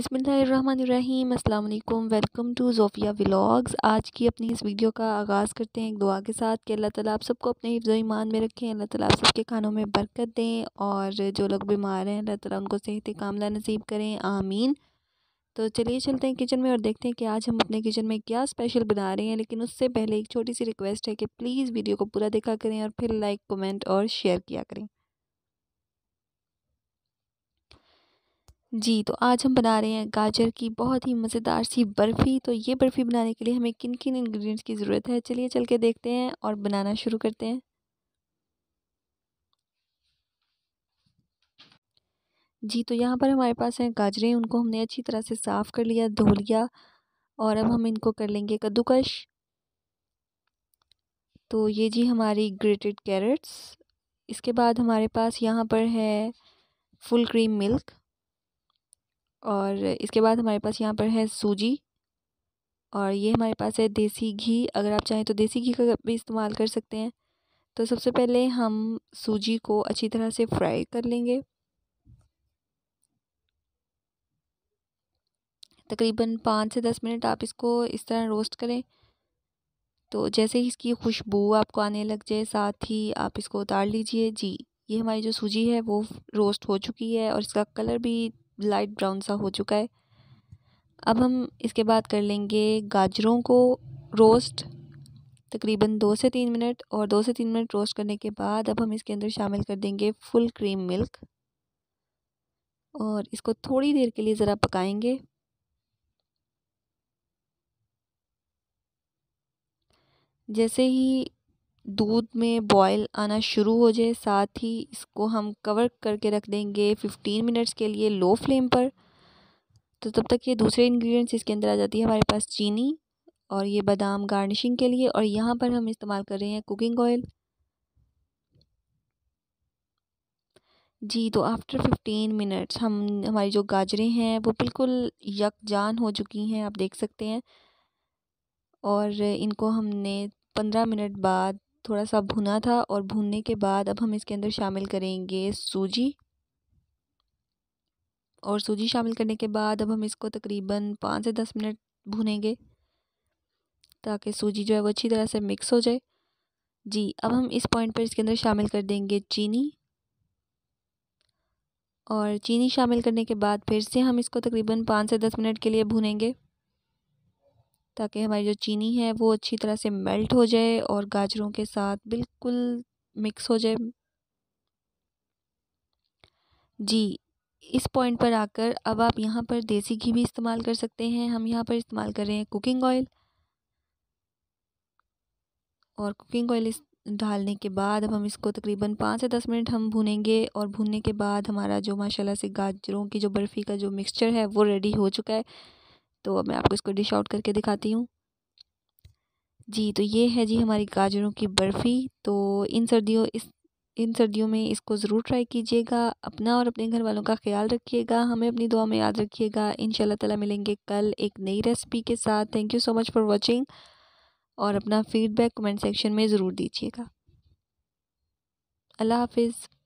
बिसमीम अल्लाम welcome to Zofia vlogs आज की अपनी इस वीडियो का आगाज़ करते हैं एक दुआ के साथ कि अल्लाह ताला आप सबको अपने हिफ्ज़ ईमान में रखें अल्लाह ताला आप सबके खानों में बरकत दें और जो लोग बीमार हैं अल्लाह ताला उनको सेहत कामला नसीब करें आमीन तो चलिए चलते हैं किचन में और देखते हैं कि आज हम अपने किचन में क्या स्पेशल बना रहे हैं लेकिन उससे पहले एक छोटी सी रिक्वेस्ट है कि प्लीज़ वीडियो को पूरा देखा करें और फिर लाइक कमेंट और शेयर किया करें जी तो आज हम बना रहे हैं गाजर की बहुत ही मज़ेदार सी बर्फ़ी तो ये बर्फ़ी बनाने के लिए हमें किन किन इंग्रेडिएंट्स की ज़रूरत है चलिए चल के देखते हैं और बनाना शुरू करते हैं जी तो यहाँ पर हमारे पास हैं गाजरें उनको हमने अच्छी तरह से साफ़ कर लिया धो लिया और अब हम इनको कर लेंगे कद्दूकश तो ये जी हमारी ग्रेटेड कैरेट्स इसके बाद हमारे पास यहाँ पर है फुल क्रीम मिल्क और इसके बाद हमारे पास यहाँ पर है सूजी और ये हमारे पास है देसी घी अगर आप चाहें तो देसी घी का भी इस्तेमाल कर सकते हैं तो सबसे पहले हम सूजी को अच्छी तरह से फ्राई कर लेंगे तकरीबन पाँच से दस मिनट आप इसको इस तरह रोस्ट करें तो जैसे ही इसकी खुशबू आपको आने लग जाए साथ ही आप इसको उतार लीजिए जी ये हमारी जो सूजी है वो रोस्ट हो चुकी है और इसका कलर भी लाइट ब्राउन सा हो चुका है अब हम इसके बाद कर लेंगे गाजरों को रोस्ट तकरीबन दो से तीन मिनट और दो से तीन मिनट रोस्ट करने के बाद अब हम इसके अंदर शामिल कर देंगे फुल क्रीम मिल्क और इसको थोड़ी देर के लिए ज़रा पकाएंगे जैसे ही दूध में बॉयल आना शुरू हो जाए साथ ही इसको हम कवर करके रख देंगे फिफ्टीन मिनट्स के लिए लो फ्लेम पर तो तब तक ये दूसरे इंग्रेडिएंट्स इसके अंदर आ जाती है हमारे पास चीनी और ये बादाम गार्निशिंग के लिए और यहाँ पर हम इस्तेमाल कर रहे हैं कुकिंग ऑयल जी तो आफ्टर फिफ्टीन मिनट्स हम हमारी जो गाजरें हैं वो बिल्कुल यकजान हो चुकी हैं आप देख सकते हैं और इनको हमने पंद्रह मिनट बाद थोड़ा सा भुना था और भुनने के बाद अब हम इसके अंदर शामिल करेंगे सूजी और सूजी शामिल करने के बाद अब हम इसको तकरीबन पाँच से दस मिनट भुनेंगे ताकि सूजी जो है वो अच्छी तरह से मिक्स हो जाए जी अब हम इस पॉइंट पर इसके अंदर शामिल कर देंगे चीनी और चीनी शामिल करने के बाद फिर से हम इसको तकरीबन पाँच से दस मिनट के लिए भुनेंगे ताकि हमारी जो चीनी है वो अच्छी तरह से मेल्ट हो जाए और गाजरों के साथ बिल्कुल मिक्स हो जाए जी इस पॉइंट पर आकर अब आप यहाँ पर देसी घी भी इस्तेमाल कर सकते हैं हम यहाँ पर इस्तेमाल कर रहे हैं कुकिंग ऑयल और कुकिंग ऑयल इस डालने के बाद अब हम इसको तकरीबन पाँच से दस मिनट हम भूनेंगे और भूनने के बाद हमारा जो माशाल्लाह से गाजरों की जो बर्फ़ी का जो मिक्सचर है वो रेडी हो चुका है तो अब मैं आपको इसको डिश आउट करके दिखाती हूँ जी तो ये है जी हमारी गाजरों की बर्फ़ी तो इन सर्दियों इस इन सर्दियों में इसको ज़रूर ट्राई कीजिएगा अपना और अपने घर वालों का ख्याल रखिएगा हमें अपनी दुआ में याद रखिएगा इन ताला मिलेंगे कल एक नई रेसिपी के साथ thank you so much for watching और अपना फ़ीडबैक कमेंट सेक्शन में ज़रूर दीजिएगा अल्लाह हाफिज़